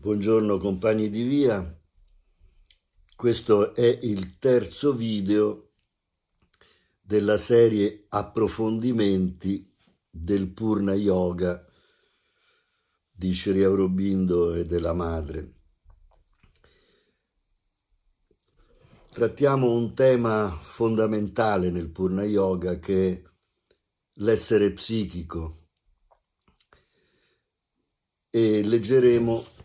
Buongiorno compagni di via, questo è il terzo video della serie Approfondimenti del Purna Yoga di Sri Aurobindo e della madre. Trattiamo un tema fondamentale nel Purna Yoga che è l'essere psichico e leggeremo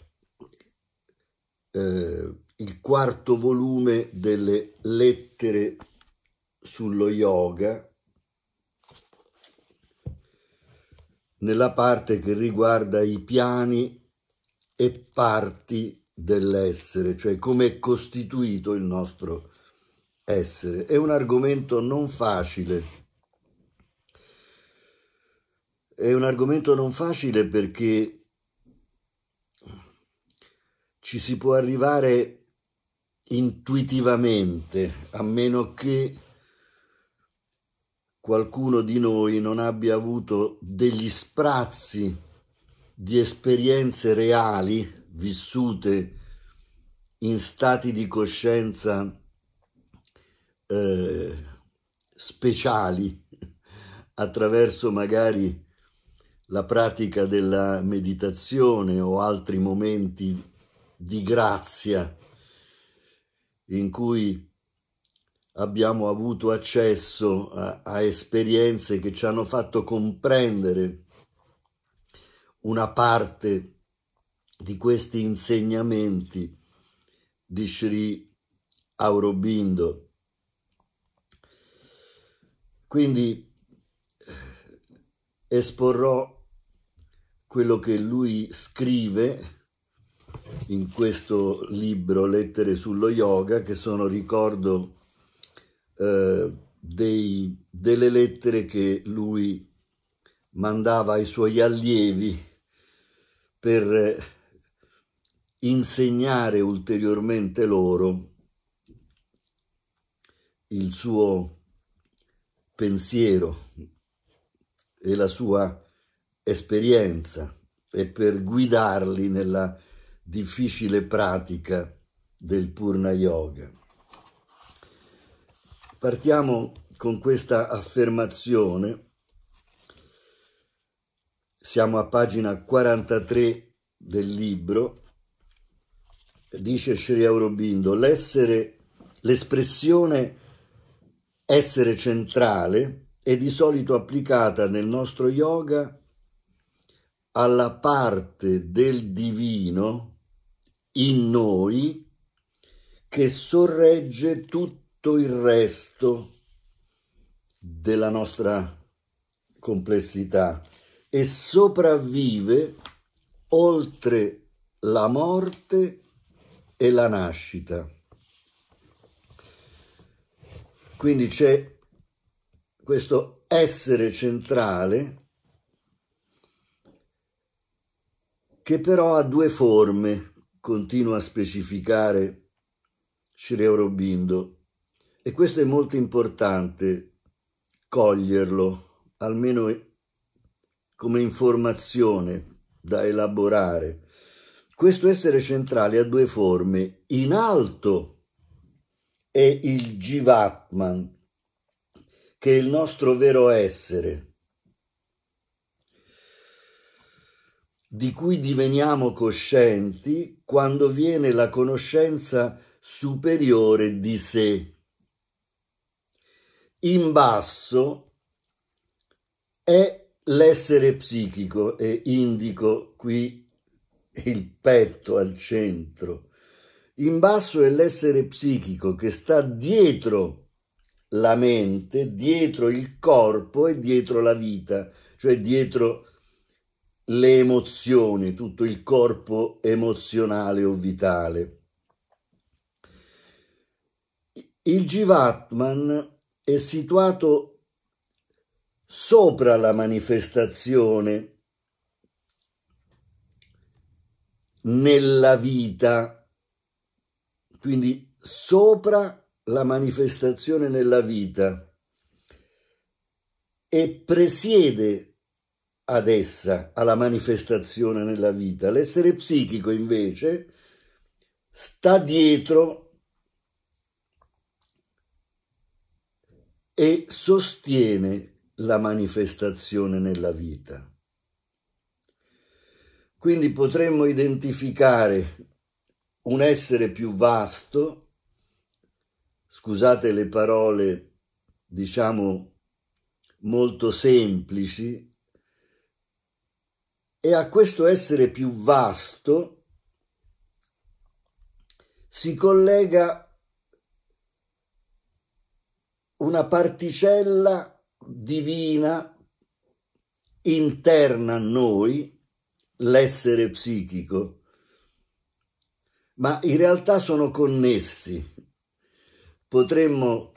eh, il quarto volume delle lettere sullo yoga nella parte che riguarda i piani e parti dell'essere, cioè come è costituito il nostro essere. È un argomento non facile. È un argomento non facile perché ci si può arrivare intuitivamente, a meno che qualcuno di noi non abbia avuto degli sprazzi di esperienze reali vissute in stati di coscienza eh, speciali attraverso magari la pratica della meditazione o altri momenti di grazia in cui abbiamo avuto accesso a, a, esperienze che ci hanno fatto comprendere una parte di questi insegnamenti di Sri Aurobindo. Quindi esporrò quello che lui scrive in questo libro Lettere sullo Yoga, che sono ricordo eh, dei, delle lettere che lui mandava ai suoi allievi per eh, insegnare ulteriormente loro il suo pensiero e la sua esperienza e per guidarli nella difficile pratica del Purna Yoga. Partiamo con questa affermazione. Siamo a pagina 43 del libro. Dice Sri Aurobindo, l'essere, l'espressione essere centrale è di solito applicata nel nostro yoga alla parte del divino in noi che sorregge tutto il resto della nostra complessità e sopravvive oltre la morte e la nascita. Quindi c'è questo essere centrale che però ha due forme continua a specificare Sri Aurobindo, e questo è molto importante coglierlo, almeno come informazione da elaborare. Questo essere centrale ha due forme. In alto è il Jivatman, che è il nostro vero essere di cui diveniamo coscienti quando viene la conoscenza superiore di sé. In basso è l'essere psichico e indico qui il petto al centro. In basso è l'essere psichico che sta dietro la mente, dietro il corpo e dietro la vita, cioè dietro la le emozioni, tutto il corpo emozionale o vitale. Il Jivatman è situato sopra la manifestazione nella vita, quindi sopra la manifestazione nella vita e presiede ad essa, alla manifestazione nella vita. L'essere psichico invece sta dietro e sostiene la manifestazione nella vita. Quindi potremmo identificare un essere più vasto, scusate le parole, diciamo, molto semplici, e a questo essere più vasto si collega una particella divina interna a noi, l'essere psichico, ma in realtà sono connessi. Potremmo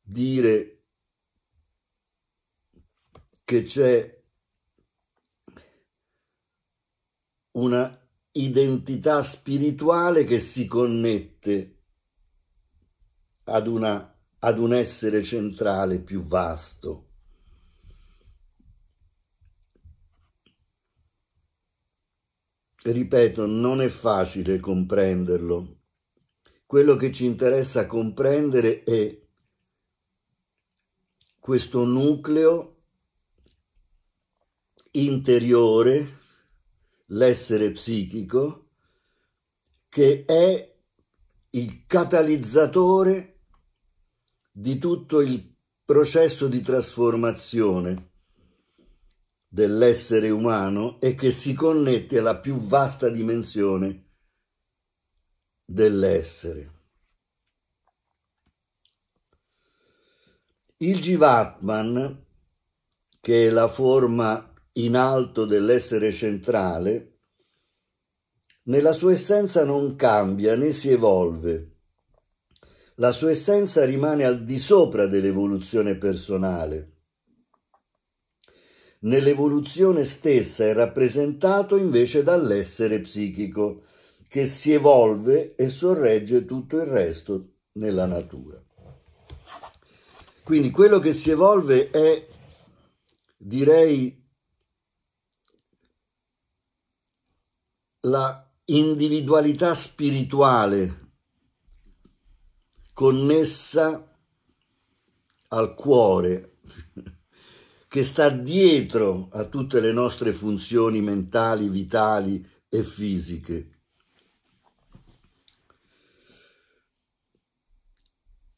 dire che c'è una identità spirituale che si connette ad, una, ad un essere centrale più vasto. Ripeto, non è facile comprenderlo. Quello che ci interessa comprendere è questo nucleo interiore l'essere psichico, che è il catalizzatore di tutto il processo di trasformazione dell'essere umano e che si connette alla più vasta dimensione dell'essere. Il Jivatman, che è la forma in alto dell'essere centrale, nella sua essenza non cambia né si evolve. La sua essenza rimane al di sopra dell'evoluzione personale. Nell'evoluzione stessa è rappresentato invece dall'essere psichico, che si evolve e sorregge tutto il resto nella natura. Quindi quello che si evolve è, direi, la individualità spirituale connessa al cuore che sta dietro a tutte le nostre funzioni mentali, vitali e fisiche.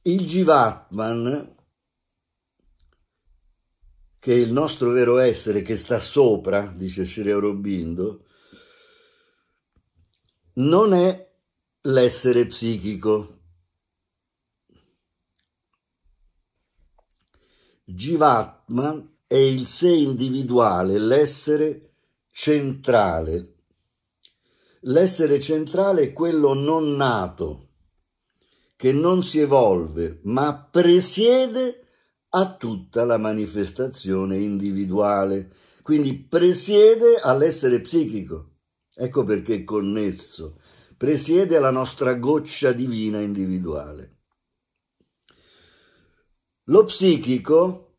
Il Jivatman, che è il nostro vero essere che sta sopra, dice Shri Aurobindo, non è l'essere psichico. Jivatma è il sé individuale, l'essere centrale. L'essere centrale è quello non nato, che non si evolve, ma presiede a tutta la manifestazione individuale, quindi presiede all'essere psichico. Ecco perché è connesso. Presiede la nostra goccia divina individuale. Lo psichico,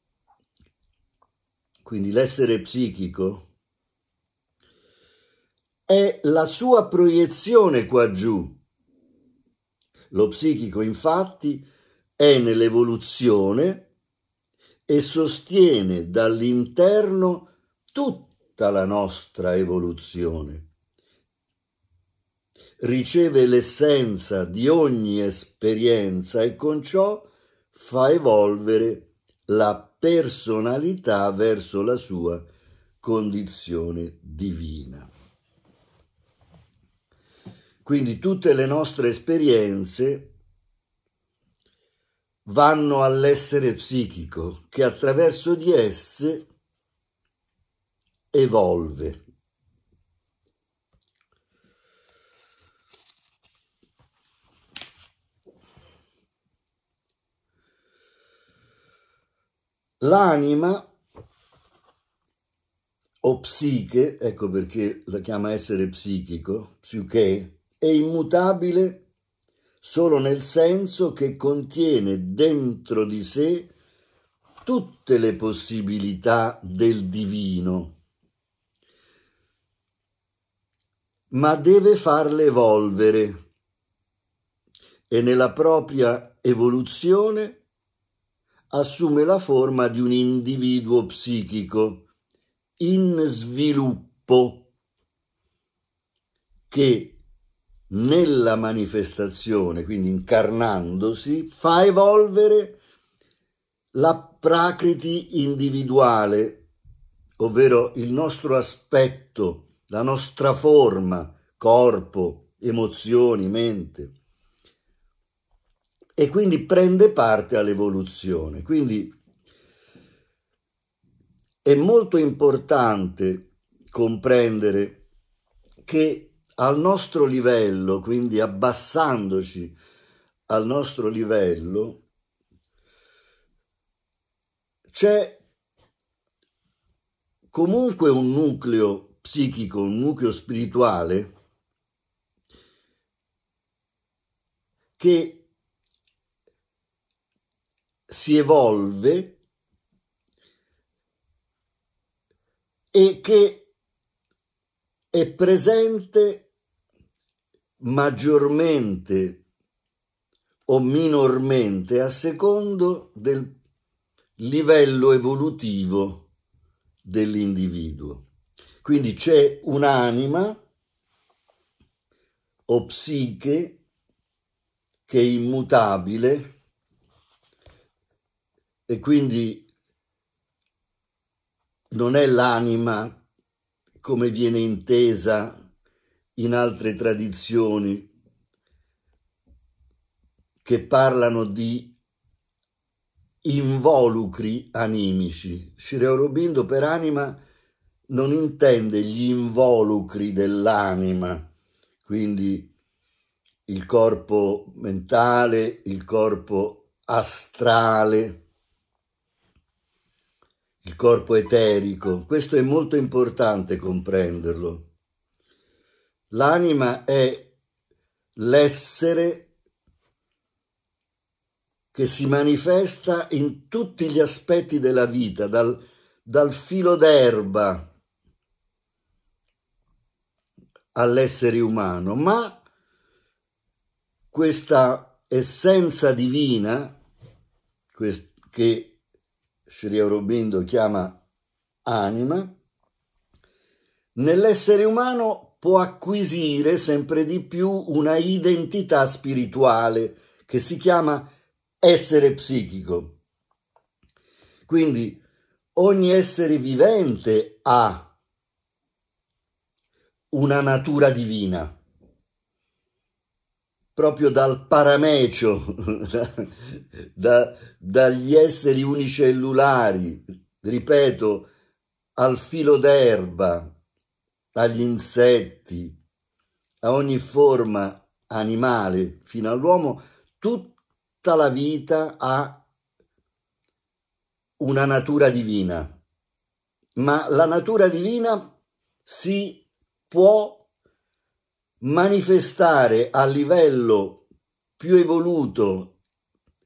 quindi l'essere psichico, è la sua proiezione qua giù. Lo psichico infatti è nell'evoluzione e sostiene dall'interno tutta la nostra evoluzione riceve l'essenza di ogni esperienza e con ciò fa evolvere la personalità verso la sua condizione divina. Quindi tutte le nostre esperienze vanno all'essere psichico che attraverso di esse evolve, L'anima o psiche, ecco perché la chiama essere psichico, psiche, è immutabile solo nel senso che contiene dentro di sé tutte le possibilità del divino, ma deve farle evolvere e nella propria evoluzione assume la forma di un individuo psichico in sviluppo che nella manifestazione, quindi incarnandosi, fa evolvere la prakriti individuale, ovvero il nostro aspetto, la nostra forma, corpo, emozioni, mente e quindi prende parte all'evoluzione. Quindi è molto importante comprendere che al nostro livello, quindi abbassandoci al nostro livello, c'è comunque un nucleo psichico, un nucleo spirituale che si evolve e che è presente maggiormente o minormente a secondo del livello evolutivo dell'individuo. Quindi c'è un'anima o psiche che è immutabile e quindi non è l'anima come viene intesa in altre tradizioni che parlano di involucri animici. Sri Aurobindo per anima non intende gli involucri dell'anima, quindi il corpo mentale, il corpo astrale, il corpo eterico, questo è molto importante comprenderlo. L'anima è l'essere che si manifesta in tutti gli aspetti della vita, dal, dal filo d'erba all'essere umano, ma questa essenza divina che Sri Aurobindo chiama anima, nell'essere umano può acquisire sempre di più una identità spirituale che si chiama essere psichico. Quindi ogni essere vivente ha una natura divina proprio dal paramecio, da, dagli esseri unicellulari, ripeto, al filo d'erba, agli insetti, a ogni forma animale, fino all'uomo, tutta la vita ha una natura divina, ma la natura divina si può manifestare a livello più evoluto,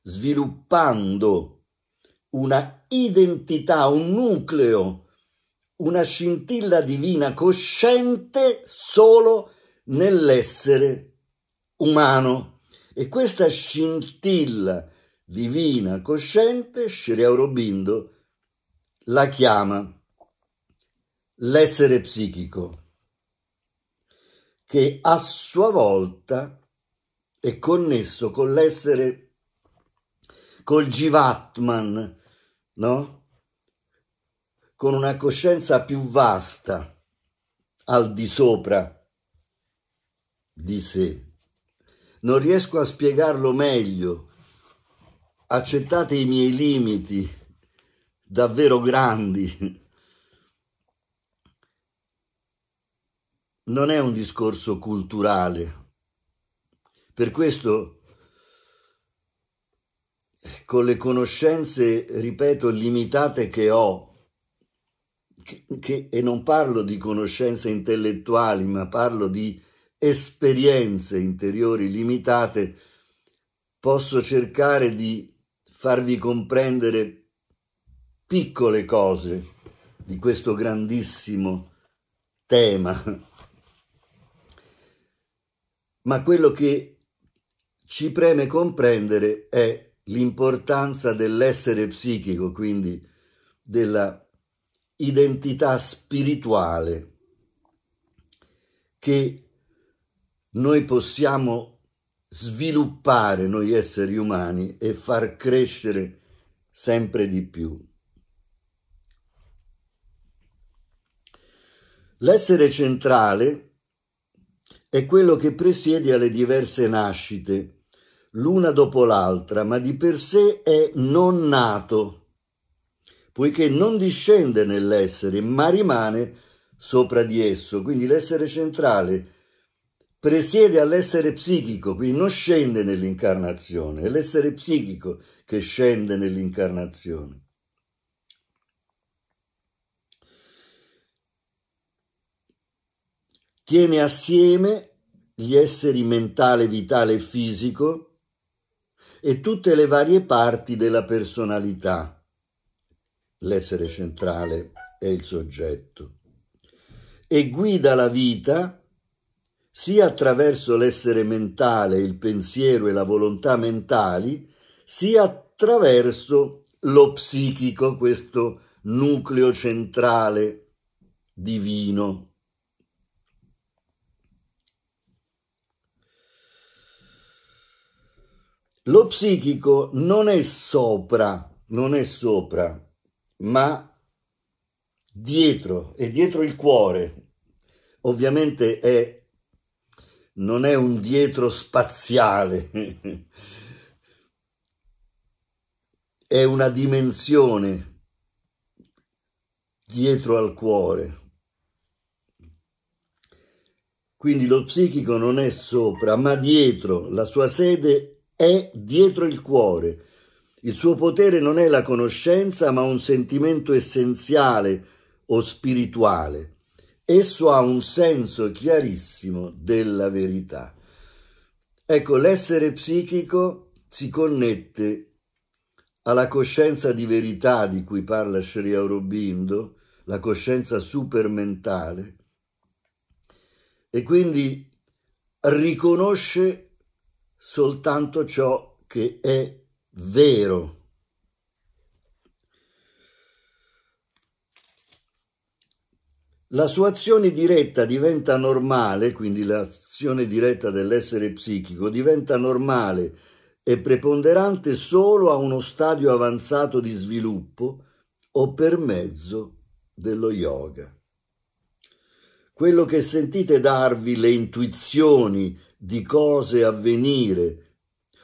sviluppando una identità, un nucleo, una scintilla divina cosciente solo nell'essere umano. E questa scintilla divina cosciente, Sri Aurobindo la chiama l'essere psichico che a sua volta è connesso con l'essere, col Jivatman, no? Con una coscienza più vasta, al di sopra di sé. Non riesco a spiegarlo meglio. Accettate i miei limiti, davvero grandi. non è un discorso culturale. Per questo, con le conoscenze, ripeto, limitate che ho, che, che, e non parlo di conoscenze intellettuali, ma parlo di esperienze interiori limitate, posso cercare di farvi comprendere piccole cose di questo grandissimo tema ma quello che ci preme comprendere è l'importanza dell'essere psichico, quindi della identità spirituale che noi possiamo sviluppare noi esseri umani e far crescere sempre di più. L'essere centrale è quello che presiede alle diverse nascite, l'una dopo l'altra, ma di per sé è non nato, poiché non discende nell'essere, ma rimane sopra di esso. Quindi l'essere centrale presiede all'essere psichico, quindi non scende nell'incarnazione, è l'essere psichico che scende nell'incarnazione. tiene assieme gli esseri mentale, vitale e fisico e tutte le varie parti della personalità. L'essere centrale è il soggetto e guida la vita sia attraverso l'essere mentale, il pensiero e la volontà mentali, sia attraverso lo psichico, questo nucleo centrale divino Lo psichico non è sopra, non è sopra, ma dietro, è dietro il cuore. Ovviamente è, non è un dietro spaziale, è una dimensione dietro al cuore. Quindi lo psichico non è sopra, ma dietro, la sua sede è è dietro il cuore. Il suo potere non è la conoscenza, ma un sentimento essenziale o spirituale. Esso ha un senso chiarissimo della verità. Ecco, l'essere psichico si connette alla coscienza di verità di cui parla Sri Aurobindo, la coscienza supermentale, e quindi riconosce soltanto ciò che è vero. La sua azione diretta diventa normale, quindi l'azione diretta dell'essere psichico diventa normale e preponderante solo a uno stadio avanzato di sviluppo o per mezzo dello yoga. Quello che sentite darvi le intuizioni di cose a venire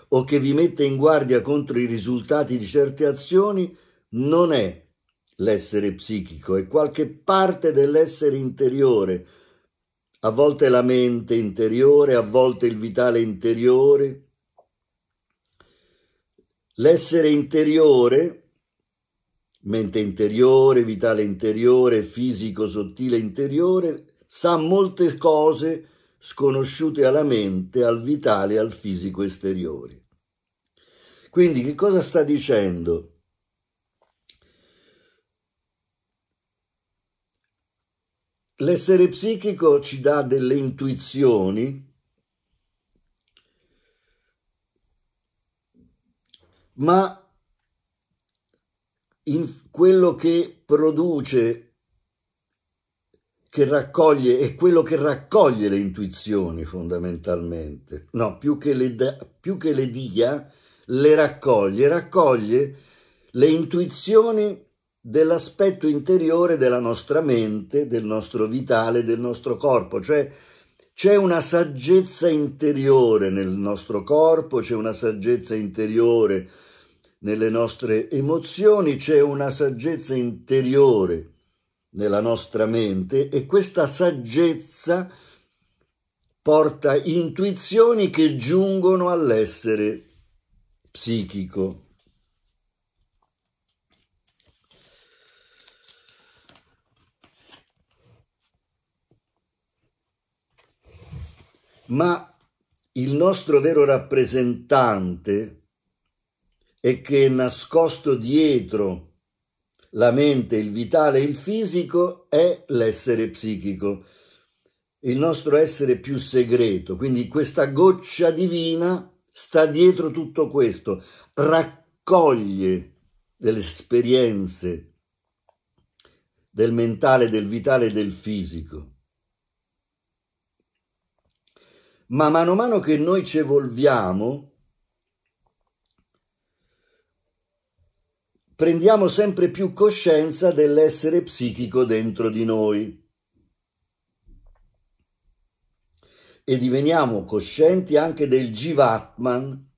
o che vi mette in guardia contro i risultati di certe azioni non è l'essere psichico, è qualche parte dell'essere interiore, a volte la mente interiore, a volte il vitale interiore. L'essere interiore, mente interiore, vitale interiore, fisico sottile interiore, sa molte cose sconosciute alla mente, al vitale al fisico esteriore. Quindi che cosa sta dicendo? L'essere psichico ci dà delle intuizioni, ma in quello che produce che raccoglie, è quello che raccoglie le intuizioni fondamentalmente, no, più che le, da, più che le dia, le raccoglie, raccoglie le intuizioni dell'aspetto interiore della nostra mente, del nostro vitale, del nostro corpo, cioè c'è una saggezza interiore nel nostro corpo, c'è una saggezza interiore nelle nostre emozioni, c'è una saggezza interiore nella nostra mente e questa saggezza porta intuizioni che giungono all'essere psichico. Ma il nostro vero rappresentante è che nascosto dietro la mente, il vitale il fisico è l'essere psichico, il nostro essere più segreto. Quindi questa goccia divina sta dietro tutto questo, raccoglie delle esperienze del mentale, del vitale e del fisico. Ma mano a mano che noi ci evolviamo, prendiamo sempre più coscienza dell'essere psichico dentro di noi e diveniamo coscienti anche del Jivatman,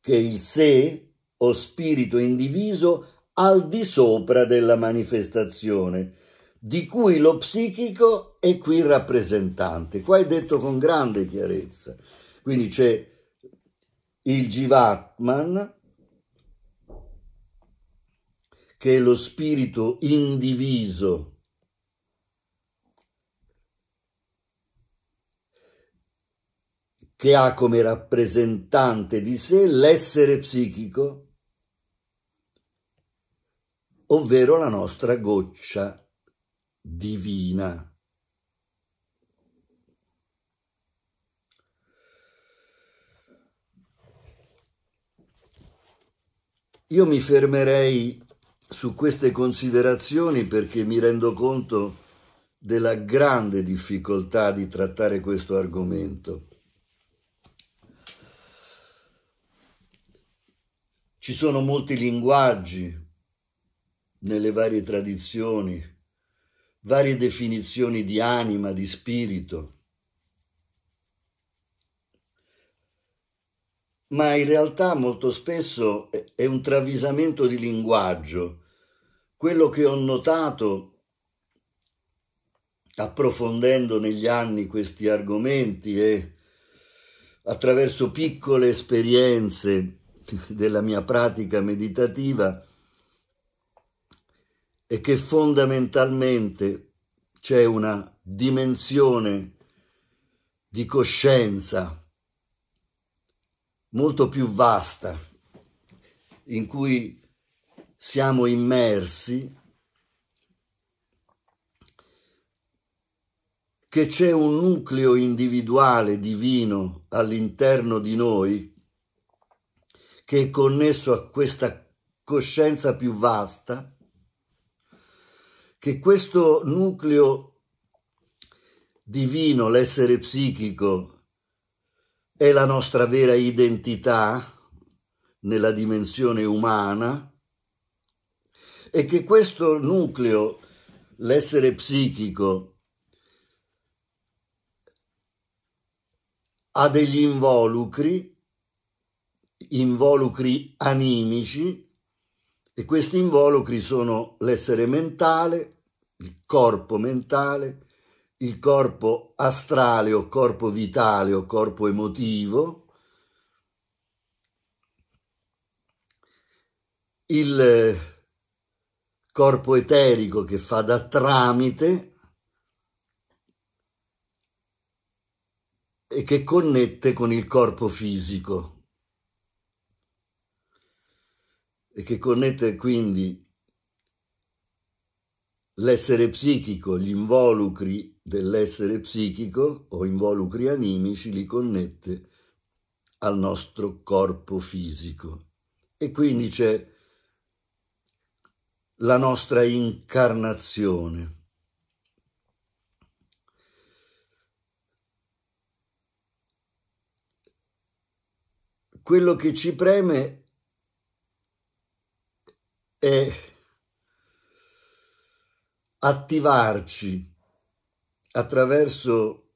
che è il sé o spirito indiviso al di sopra della manifestazione, di cui lo psichico è qui rappresentante. Qua è detto con grande chiarezza. Quindi c'è il Jivatman, che è lo spirito indiviso che ha come rappresentante di sé l'essere psichico, ovvero la nostra goccia divina. Io mi fermerei su queste considerazioni perché mi rendo conto della grande difficoltà di trattare questo argomento. Ci sono molti linguaggi nelle varie tradizioni, varie definizioni di anima, di spirito. Ma in realtà molto spesso è un travisamento di linguaggio quello che ho notato approfondendo negli anni questi argomenti e attraverso piccole esperienze della mia pratica meditativa è che fondamentalmente c'è una dimensione di coscienza molto più vasta in cui siamo immersi, che c'è un nucleo individuale divino all'interno di noi che è connesso a questa coscienza più vasta, che questo nucleo divino, l'essere psichico, è la nostra vera identità nella dimensione umana, e che questo nucleo, l'essere psichico, ha degli involucri, involucri animici, e questi involucri sono l'essere mentale, il corpo mentale, il corpo astrale o corpo vitale o corpo emotivo, il corpo eterico che fa da tramite e che connette con il corpo fisico e che connette quindi l'essere psichico, gli involucri dell'essere psichico o involucri animici li connette al nostro corpo fisico. E quindi c'è la nostra incarnazione. Quello che ci preme è attivarci attraverso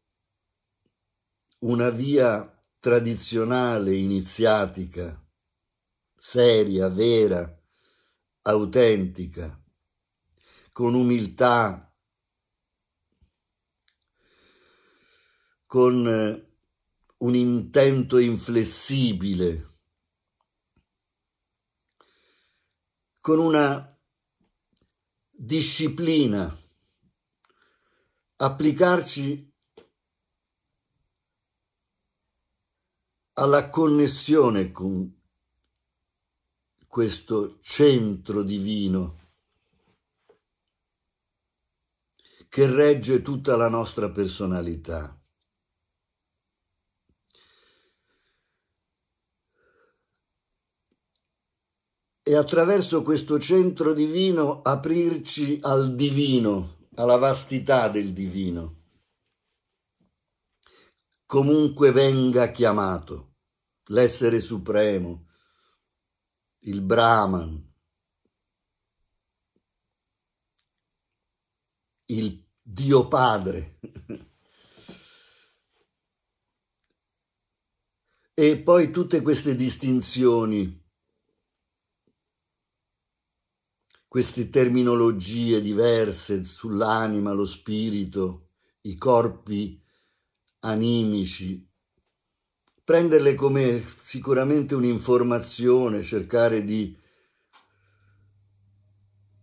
una via tradizionale, iniziatica, seria, vera, autentica, con umiltà, con eh, un intento inflessibile, con una disciplina, applicarci alla connessione con questo centro divino che regge tutta la nostra personalità. E attraverso questo centro divino aprirci al divino, alla vastità del divino, comunque venga chiamato l'essere supremo, il Brahman, il Dio Padre. e poi tutte queste distinzioni, queste terminologie diverse sull'anima, lo spirito, i corpi animici, prenderle come sicuramente un'informazione, cercare di,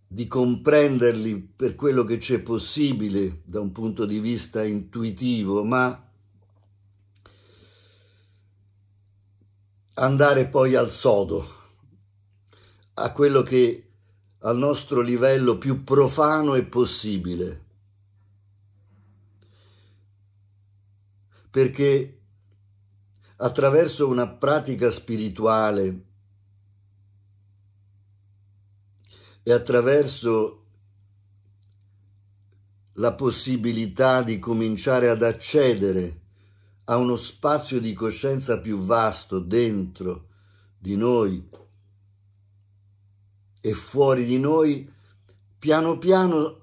di comprenderli per quello che c'è possibile da un punto di vista intuitivo, ma andare poi al sodo, a quello che al nostro livello più profano è possibile. Perché attraverso una pratica spirituale e attraverso la possibilità di cominciare ad accedere a uno spazio di coscienza più vasto dentro di noi e fuori di noi, piano piano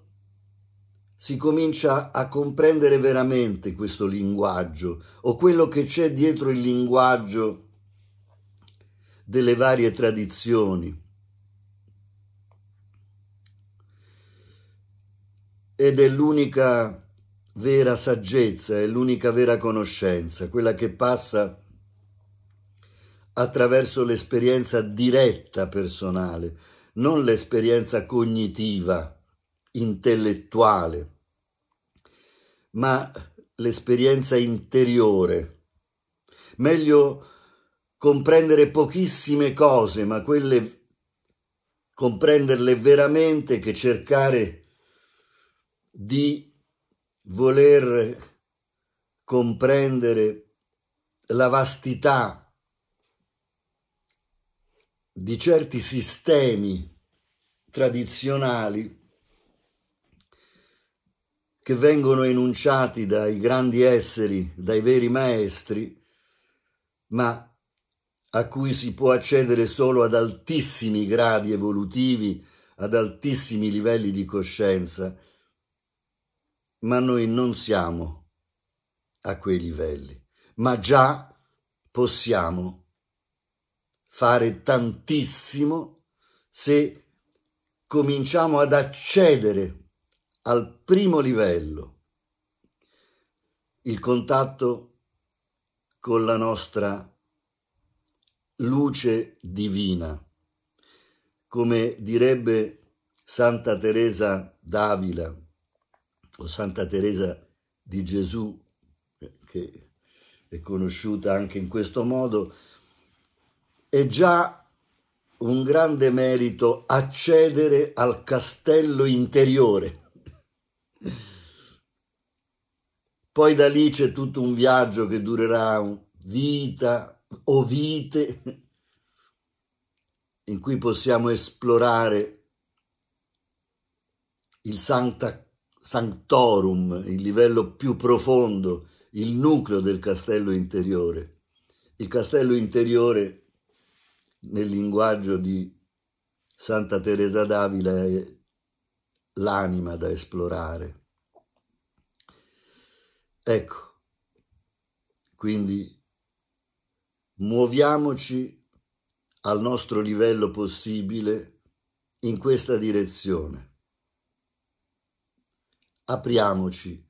si comincia a comprendere veramente questo linguaggio o quello che c'è dietro il linguaggio delle varie tradizioni. Ed è l'unica vera saggezza, è l'unica vera conoscenza, quella che passa attraverso l'esperienza diretta personale, non l'esperienza cognitiva intellettuale, ma l'esperienza interiore. Meglio comprendere pochissime cose, ma quelle comprenderle veramente che cercare di voler comprendere la vastità di certi sistemi tradizionali che vengono enunciati dai grandi esseri, dai veri maestri, ma a cui si può accedere solo ad altissimi gradi evolutivi, ad altissimi livelli di coscienza, ma noi non siamo a quei livelli, ma già possiamo fare tantissimo se cominciamo ad accedere al primo livello, il contatto con la nostra luce divina, come direbbe Santa Teresa d'Avila o Santa Teresa di Gesù, che è conosciuta anche in questo modo, è già un grande merito accedere al castello interiore poi da lì c'è tutto un viaggio che durerà vita o vite in cui possiamo esplorare il Sancta Sanctorum, il livello più profondo, il nucleo del castello interiore. Il castello interiore, nel linguaggio di Santa Teresa d'Avila, è l'anima da esplorare. Ecco, quindi muoviamoci al nostro livello possibile in questa direzione. Apriamoci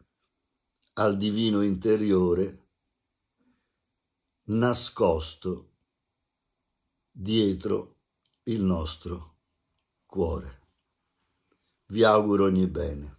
al divino interiore nascosto dietro il nostro cuore vi auguro ogni bene.